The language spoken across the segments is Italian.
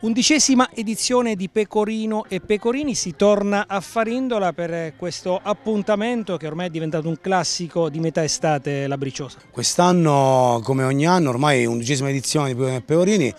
Undicesima edizione di Pecorino e Pecorini, si torna a Farindola per questo appuntamento che ormai è diventato un classico di metà estate la Briciosa. Quest'anno, come ogni anno, ormai undicesima edizione di Pecorino e Pecorini,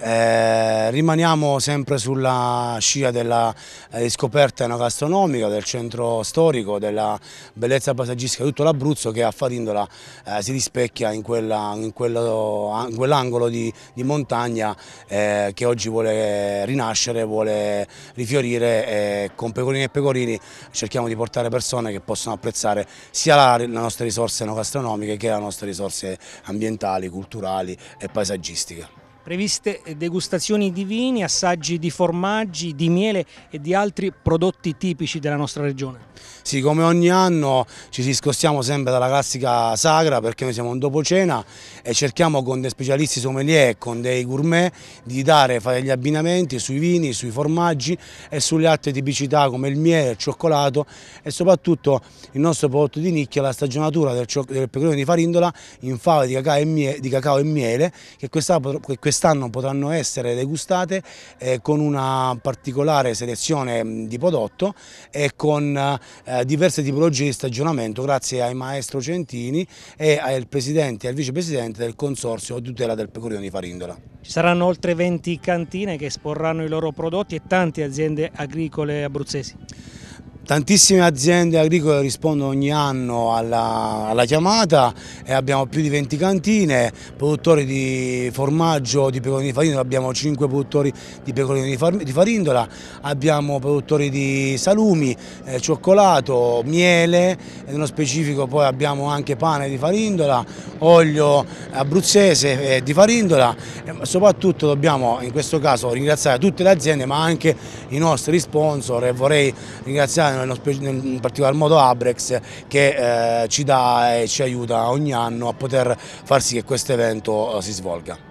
eh, rimaniamo sempre sulla scia della riscoperta eh, enogastronomica del centro storico, della bellezza paesaggistica di tutto l'Abruzzo che a Farindola eh, si rispecchia in quell'angolo quell di, di, montagna eh, che oggi vuole rinascere, vuole rifiorire e con pecorini e pecorini cerchiamo di portare persone che possono apprezzare sia la, le nostre risorse enogastronomiche che le nostre risorse ambientali, culturali e paesaggistiche. Previste degustazioni di vini, assaggi di formaggi, di miele e di altri prodotti tipici della nostra regione. Sì, come ogni anno ci discostiamo sempre dalla classica sagra perché noi siamo un dopo cena e cerchiamo con dei specialisti sommelier e con dei gourmet di dare, fare gli abbinamenti sui vini, sui formaggi e sulle altre tipicità come il miele, il cioccolato e soprattutto il nostro prodotto di nicchia, la stagionatura del, del pecorino di farindola in fave di cacao e miele, che quest'anno quest quest'anno potranno essere degustate eh, con una particolare selezione mm, di prodotto e con eh, diverse tipologie di stagionamento grazie ai maestro Centini e al presidente e al vicepresidente del Consorzio di tutela del pecorino di Farindola. Ci saranno oltre 20 cantine che esporranno i loro prodotti e tante aziende agricole abruzzesi. Tantissime aziende agricole rispondono ogni anno alla, alla, chiamata e abbiamo più di 20 cantine, produttori di formaggio di pecorino di farindola, abbiamo 5 produttori di pecorino di, far, di farindola, abbiamo produttori di salumi, eh, cioccolato, miele, nello specifico poi abbiamo anche pane di farindola, olio abruzzese eh, di farindola, e soprattutto dobbiamo in questo caso ringraziare tutte le aziende ma anche i nostri sponsor e vorrei ringraziare nello, in particolar modo Abrex che eh, ci dà e ci aiuta ogni anno a poter far sì che questo evento eh, si svolga.